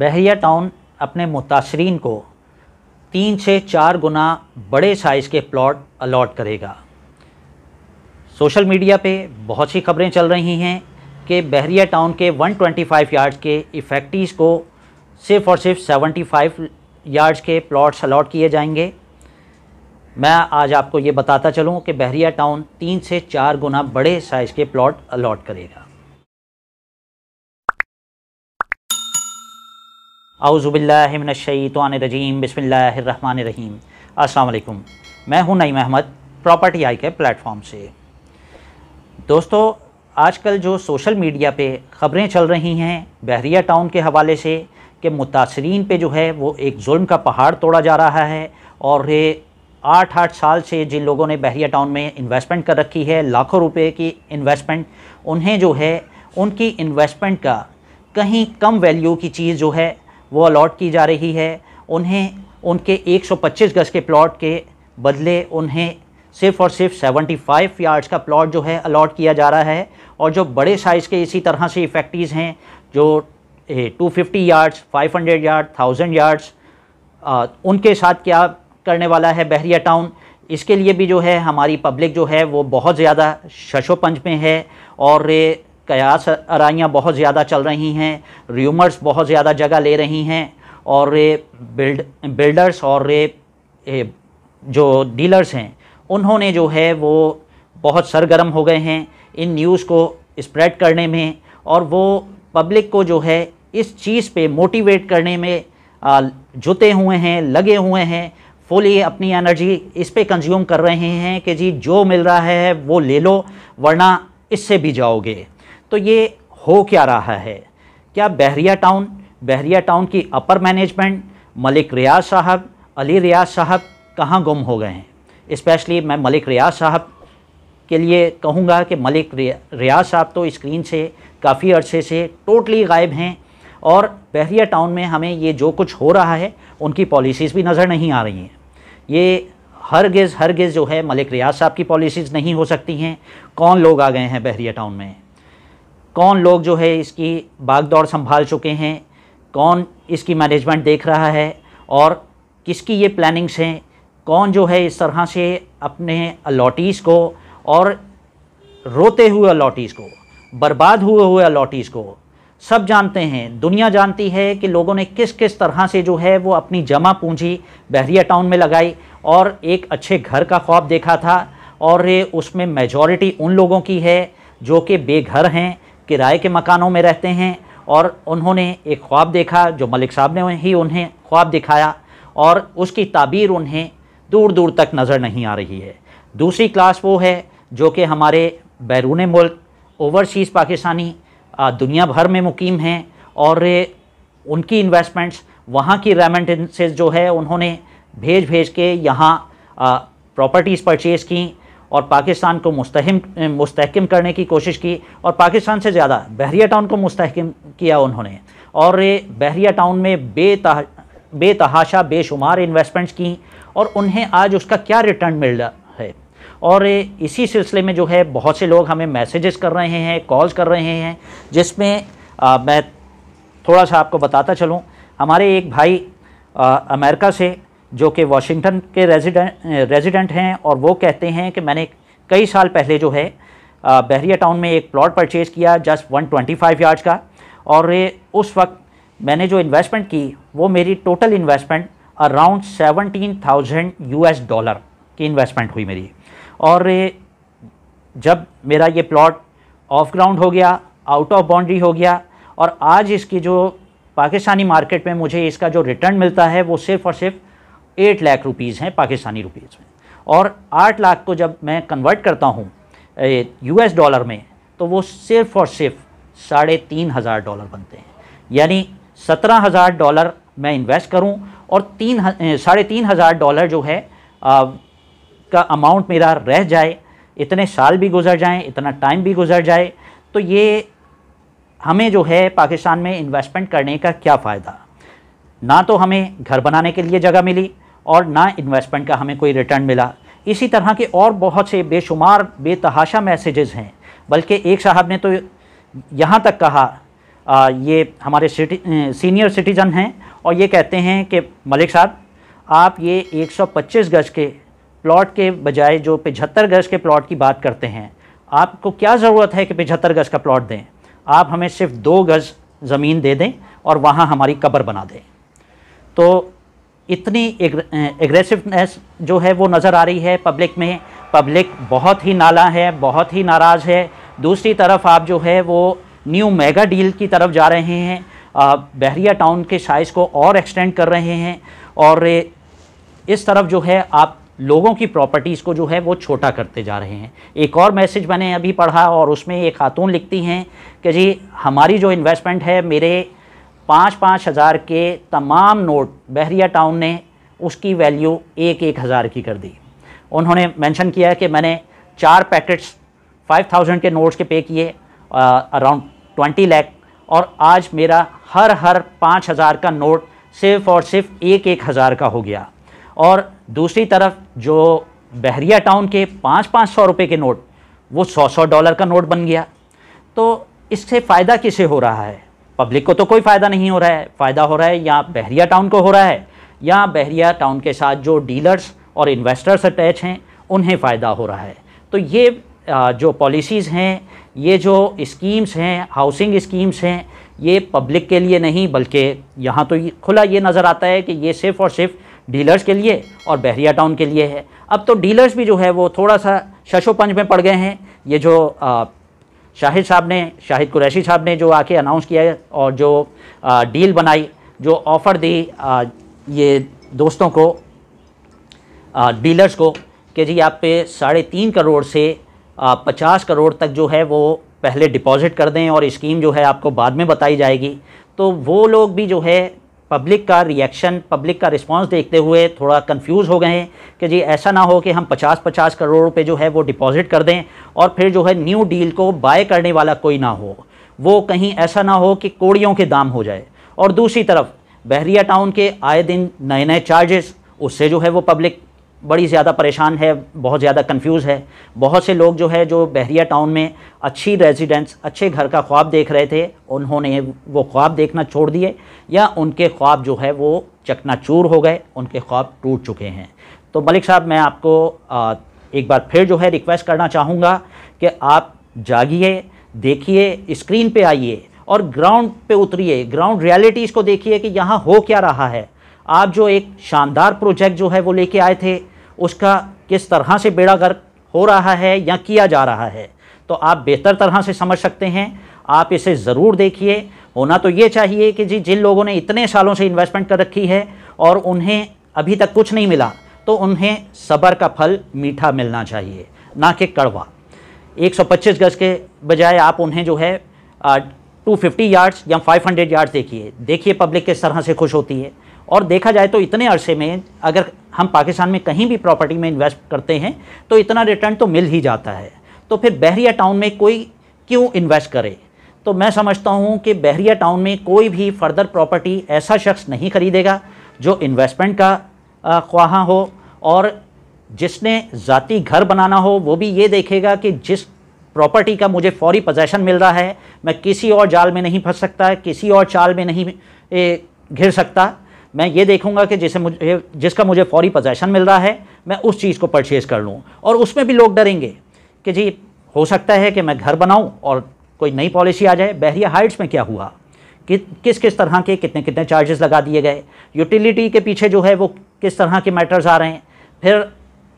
बहरिया town अपने मुतासरीन को तीन से चार गुना बड़े साइज़ के प्लॉट अलॉट करेगा सोशल मीडिया पे बहुत सी खबरें चल रही हैं कि बहरिया टाउन के 125 यार्ड्स के इफेक्टिस को सिर्फ और सिर्फ 75 यार्ड्स के प्लॉट्स अलॉट किए जाएंगे मैं आज आपको ये बताता चलूँ कि बहरिया टाउन तीन से चार गुना बड़े साइज़ के प्लॉट अलॉट करेगा आउज़बिल्लिमिनशैतवानरजीम बसमीम अस्सलाम मैं हूं नईम अहमद प्रॉपर्टी आई के प्लेटफॉर्म से दोस्तों आजकल जो सोशल मीडिया पे ख़बरें चल रही हैं बहरिया टाउन के हवाले से कि मुतासरीन पे जो है वो एक जुल्म का पहाड़ तोड़ा जा रहा है और ये आठ आठ साल से जिन लोगों ने बहरिया टाउन में इन्वेस्टमेंट कर रखी है लाखों रुपए की इन्वेस्टमेंट उन्हें जो है उनकी इन्वेस्टमेंट का कहीं कम वैल्यू की चीज़ जो है वो अलॉट की जा रही है उन्हें उनके 125 गज के प्लॉट के बदले उन्हें सिर्फ और सिर्फ 75 यार्ड्स का प्लॉट जो है अलॉट किया जा रहा है और जो बड़े साइज़ के इसी तरह से इफेक्टिव हैं जो 250 यार्ड्स 500 यार्ड 1000 यार्ड्स उनके साथ क्या करने वाला है बहरिया टाउन इसके लिए भी जो है हमारी पब्लिक जो है वो बहुत ज़्यादा शशोपंज में है और कयास आरियाँ बहुत ज़्यादा चल रही हैं र्यूमर्स बहुत ज़्यादा जगह ले रही हैं और ये बिल्ड बिल्डर्स और ये जो डीलर्स हैं उन्होंने जो है वो बहुत सरगर्म हो गए हैं इन न्यूज़ को स्प्रेड करने में और वो पब्लिक को जो है इस चीज़ पे मोटिवेट करने में जुटे हुए हैं लगे हुए हैं फुली अपनी एनर्जी इस पे कंज्यूम कर रहे हैं कि जी जो मिल रहा है वो ले लो वरना इससे भी जाओगे तो ये हो क्या रहा है क्या बहरिया टाउन बहरिया टाउन की अपर मैनेजमेंट मलिक रियाज साहब अली रियाज साहब कहाँ गुम हो गए हैं इस्पेशली मैं मलिक रियाज साहब के लिए कहूँगा कि मलिक रियाज साहब तो स्क्रीन से काफ़ी अरसे से टोटली गायब हैं और बहरिया टाउन में हमें ये जो कुछ हो रहा है उनकी पॉलिसीज़ भी नज़र नहीं आ रही हैं ये हरगिज़ हरगिज़ जो है मलिक रियाज साहब की पॉलिसीज़ नहीं हो सकती हैं कौन लोग आ गए हैं बहरिया टाउन में कौन लोग जो है इसकी बागदौड़ संभाल चुके हैं कौन इसकी मैनेजमेंट देख रहा है और किसकी ये प्लानिंग्स हैं कौन जो है इस तरह से अपने अलॉटीज़ को और रोते हुए अलॉटीज़ को बर्बाद हुए हुए अलॉटीज़ को सब जानते हैं दुनिया जानती है कि लोगों ने किस किस तरह से जो है वो अपनी जमा पूंजी बहरिया टाउन में लगाई और एक अच्छे घर का ख्वाब देखा था और उसमें मेजॉरिटी उन लोगों की है जो कि बेघर हैं किराए के मकानों में रहते हैं और उन्होंने एक ख्वाब देखा जो मलिक साहब ने ही उन्हें ख्वाब दिखाया और उसकी ताबीर उन्हें दूर दूर तक नज़र नहीं आ रही है दूसरी क्लास वो है जो कि हमारे बैरून मुल्क ओवरसीज़ पाकिस्तानी दुनिया भर में मुकीम हैं और उनकी इन्वेस्टमेंट्स वहाँ की रेमेंटेंसेज जो है उन्होंने भेज भेज के यहाँ प्रॉपर्टीज़ परचेज़ की और पाकिस्तान को मुस्तहम मुस्तकम करने की कोशिश की और पाकिस्तान से ज़्यादा बहरिया टाउन को मुस्तकम किया उन्होंने और बहरिया टाउन में बेतहा बेतहाशा बेशुमार इन्वेस्टमेंट्स की और उन्हें आज उसका क्या रिटर्न मिल रहा है और इसी सिलसिले में जो है बहुत से लोग हमें मैसेजेस कर रहे हैं कॉल्स कर रहे हैं जिसमें मैं थोड़ा सा आपको बताता चलूँ हमारे एक भाई आ, अमेरिका से जो कि वाशिंगटन के रेजिडेंट रेजिडेंट हैं और वो कहते हैं कि मैंने कई साल पहले जो है बहरिया टाउन में एक प्लॉट परचेज़ किया जस्ट 125 यार्ड्स का और उस वक्त मैंने जो इन्वेस्टमेंट की वो मेरी total investment around seventeen thousand U dollar की इन्वेस्टमेंट हुई मेरी और जब मेरा ये प्लॉट ऑफ ग्राउंड हो गया आउट ऑफ बाउंड्री हो गया और आज इसकी जो पाकिस्तानी मार्केट में मुझे इसका जो रिटर्न मिलता है वो सिर्फ़ और सिर्फ एट लाख रुपीज़ हैं पाकिस्तानी रुपीज़ में और आठ लाख को जब मैं कन्वर्ट करता हूँ यूएस डॉलर में तो वो सिर्फ़ और सिर्फ साढ़े तीन हज़ार डॉलर बनते हैं यानी सत्रह हज़ार डॉलर मैं इन्वेस्ट करूँ और तीन साढ़े तीन हज़ार डॉलर जो है आ, का अमाउंट मेरा रह जाए इतने साल भी गुजर जाए इतना टाइम भी गुजर जाए तो ये हमें जो है पाकिस्तान में इन्वेस्टमेंट करने का क्या फ़ायदा ना तो हमें घर बनाने के लिए जगह मिली और ना इन्वेस्टमेंट का हमें कोई रिटर्न मिला इसी तरह के और बहुत से बेशुमार बेतहाशा मैसेजेस हैं बल्कि एक साहब ने तो यहाँ तक कहा आ, ये हमारे सिटी सीनियर सिटीज़न हैं और ये कहते हैं कि मलिक साहब आप ये 125 गज के प्लॉट के बजाय जो पचहत्तर गज के प्लॉट की बात करते हैं आपको क्या ज़रूरत है कि पचहत्तर गज का प्लॉट दें आप हमें सिर्फ दो गज ज़मीन दे दें और वहाँ हमारी कब्र बना दें तो इतनी एग्रेसिवनेस जो है वो नज़र आ रही है पब्लिक में पब्लिक बहुत ही नाला है बहुत ही नाराज़ है दूसरी तरफ आप जो है वो न्यू मेगा डील की तरफ जा रहे हैं बहरिया टाउन के साइज़ को और एक्सटेंड कर रहे हैं और इस तरफ जो है आप लोगों की प्रॉपर्टीज़ को जो है वो छोटा करते जा रहे हैं एक और मैसेज मैंने अभी पढ़ा और उसमें एक खातून लिखती हैं कि जी हमारी जो इन्वेस्टमेंट है मेरे पाँच पाँच हज़ार के तमाम नोट बहरिया टाउन ने उसकी वैल्यू एक एक हज़ार की कर दी उन्होंने मेंशन किया है कि मैंने चार पैकेट्स फाइव थाउजेंड के नोट्स के पे किए अराउंड ट्वेंटी लैख और आज मेरा हर हर पाँच हज़ार का नोट सिर्फ और सिर्फ एक एक हज़ार का हो गया और दूसरी तरफ जो बहरिया टाउन के पाँच पाँच सौ रुपये के नोट वो सौ सौ डॉलर का नोट बन गया तो इससे फ़ायदा किसे हो रहा है पब्लिक को तो कोई फ़ायदा नहीं हो रहा है फ़ायदा हो रहा है या बहरिया टाउन को हो रहा है या बहरिया टाउन के साथ जो डीलर्स और इन्वेस्टर्स अटैच हैं उन्हें फ़ायदा हो रहा है तो ये जो पॉलिसीज़ हैं ये जो स्कीम्स हैं हाउसिंग स्कीम्स हैं ये पब्लिक के लिए नहीं बल्कि यहाँ तो खुला ये नज़र आता है कि ये सिर्फ़ और सिर्फ डीलर्स के लिए और बहरिया टाउन के लिए है अब तो डीलर्स भी जो है वो थोड़ा सा शशोपंज में पड़ गए हैं ये जो शाहिद साहब ने शाहिद कुरैशी साहब ने जो आके अनाउंस किया है और जो आ, डील बनाई जो ऑफ़र दी आ, ये दोस्तों को डीलर्स को कि जी आप पे साढ़े तीन करोड़ से आ, पचास करोड़ तक जो है वो पहले डिपॉजिट कर दें और स्कीम जो है आपको बाद में बताई जाएगी तो वो लोग भी जो है पब्लिक का रिएक्शन पब्लिक का रिस्पांस देखते हुए थोड़ा कंफ्यूज हो गए हैं कि जी ऐसा ना हो कि हम 50-50 करोड़ रुपए जो है वो डिपॉजिट कर दें और फिर जो है न्यू डील को बाय करने वाला कोई ना हो वो कहीं ऐसा ना हो कि कोड़ियों के दाम हो जाए और दूसरी तरफ बहरिया टाउन के आए दिन नए नए चार्जेस उससे जो है वो पब्लिक बड़ी ज़्यादा परेशान है बहुत ज़्यादा कंफ्यूज है बहुत से लोग जो है जो बहरिया टाउन में अच्छी रेजिडेंस अच्छे घर का ख्वाब देख रहे थे उन्होंने वो ख्वाब देखना छोड़ दिए या उनके ख्वाब जो है वो चकनाचूर हो गए उनके ख्वाब टूट चुके हैं तो मलिक साहब मैं आपको आ, एक बार फिर जो है रिक्वेस्ट करना चाहूँगा कि आप जागिए देखिए स्क्रीन पर आइए और ग्राउंड पे उतरिए ग्राउंड रियलिटीज़ को देखिए कि यहाँ हो क्या रहा है आप जो एक शानदार प्रोजेक्ट जो है वो लेके आए थे उसका किस तरह से बेड़ा गर्क हो रहा है या किया जा रहा है तो आप बेहतर तरह से समझ सकते हैं आप इसे ज़रूर देखिए होना तो ये चाहिए कि जी जिन लोगों ने इतने सालों से इन्वेस्टमेंट कर रखी है और उन्हें अभी तक कुछ नहीं मिला तो उन्हें सबर का फल मीठा मिलना चाहिए ना कि कड़वा 125 गज के बजाय आप उन्हें जो है आ, 250 यार्ड्स या 500 यार्ड्स देखिए देखिए पब्लिक किस तरह से खुश होती है और देखा जाए तो इतने अरसे में अगर हम पाकिस्तान में कहीं भी प्रॉपर्टी में इन्वेस्ट करते हैं तो इतना रिटर्न तो मिल ही जाता है तो फिर बहरिया टाउन में कोई क्यों इन्वेस्ट करे तो मैं समझता हूँ कि बहरिया टाउन में कोई भी फर्दर प्रॉपर्टी ऐसा शख्स नहीं खरीदेगा जो इन्वेस्टमेंट का ख्वाहा हो और जिसने ज़ाती घर बनाना हो वो भी ये देखेगा कि जिस प्रॉपर्टी का मुझे फौरी पोजेसन मिल रहा है मैं किसी और जाल में नहीं फंस सकता किसी और चाल में नहीं घिर सकता मैं ये देखूंगा कि जिसे मुझे जिसका मुझे फौरी पोजेसन मिल रहा है मैं उस चीज़ को परचेज़ कर लूँ और उसमें भी लोग डरेंगे कि जी हो सकता है कि मैं घर बनाऊँ और कोई नई पॉलिसी आ जाए बहरिया हाइट्स में क्या हुआ कि किस किस तरह के कितने कितने चार्जेस लगा दिए गए यूटिलिटी के पीछे जो है वो किस तरह के मैटर्स आ रहे हैं फिर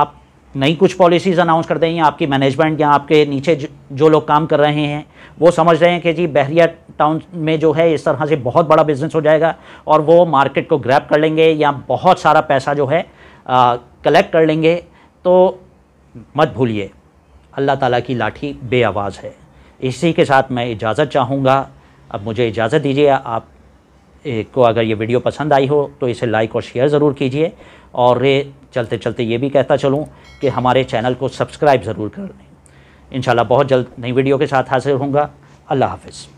आप नई कुछ पॉलिसीज़ अनाउंस कर देंगे या आपकी मैनेजमेंट या आपके नीचे जो, लोग काम कर रहे हैं वो समझ रहे हैं कि जी बहरिया टाउन में जो है इस तरह से बहुत बड़ा बिजनेस हो जाएगा और वो मार्केट को ग्रैप कर लेंगे या बहुत सारा पैसा जो है कलेक्ट कर लेंगे तो मत भूलिए अल्लाह ताला की लाठी बेआवाज़ है इसी के साथ मैं इजाज़त चाहूँगा अब मुझे इजाज़त दीजिए आप को अगर ये वीडियो पसंद आई हो तो इसे लाइक और शेयर ज़रूर कीजिए और रे चलते चलते ये भी कहता चलूँ कि हमारे चैनल को सब्सक्राइब ज़रूर कर लें इन बहुत जल्द नई वीडियो के साथ हाजिर होंगे अल्लाह हाफिज़